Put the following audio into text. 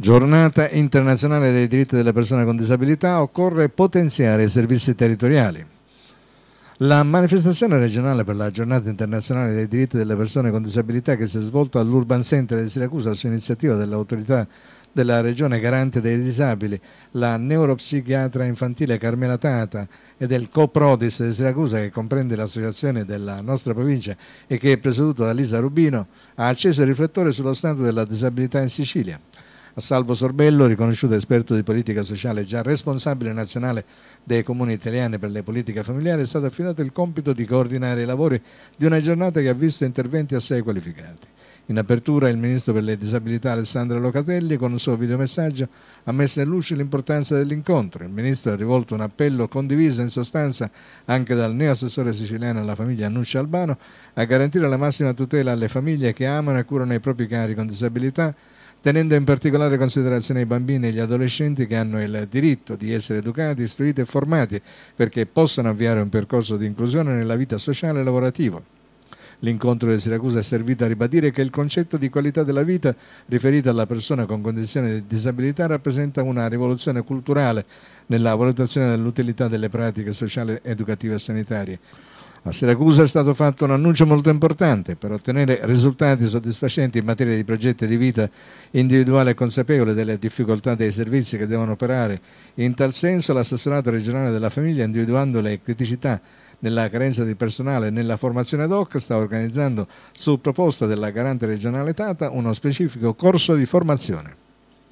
Giornata internazionale dei diritti delle persone con disabilità, occorre potenziare i servizi territoriali. La manifestazione regionale per la giornata internazionale dei diritti delle persone con disabilità che si è svolta all'Urban Center di Siracusa su iniziativa dell'autorità della regione garante dei disabili, la neuropsichiatra infantile Carmela Tata e del Coprodis di Siracusa che comprende l'associazione della nostra provincia e che è presieduto da Lisa Rubino, ha acceso il riflettore sullo stato della disabilità in Sicilia a Salvo Sorbello, riconosciuto esperto di politica sociale e già responsabile nazionale dei comuni italiani per le politiche familiari, è stato affidato il compito di coordinare i lavori di una giornata che ha visto interventi assai qualificati. In apertura il Ministro per le Disabilità Alessandro Locatelli con un suo videomessaggio ha messo in luce l'importanza dell'incontro. Il Ministro ha rivolto un appello condiviso in sostanza anche dal neoassessore siciliano alla famiglia Annuccio Albano a garantire la massima tutela alle famiglie che amano e curano i propri cari con disabilità tenendo in particolare considerazione i bambini e gli adolescenti che hanno il diritto di essere educati, istruiti e formati perché possano avviare un percorso di inclusione nella vita sociale e lavorativa. L'incontro di Siracusa è servito a ribadire che il concetto di qualità della vita riferito alla persona con condizioni di disabilità rappresenta una rivoluzione culturale nella valutazione dell'utilità delle pratiche sociali, educative e sanitarie. A Siracusa è stato fatto un annuncio molto importante per ottenere risultati soddisfacenti in materia di progetti di vita individuale e consapevole delle difficoltà dei servizi che devono operare. In tal senso l'assessorato regionale della famiglia, individuando le criticità nella carenza di personale e nella formazione ad hoc, sta organizzando su proposta della garante regionale Tata uno specifico corso di formazione.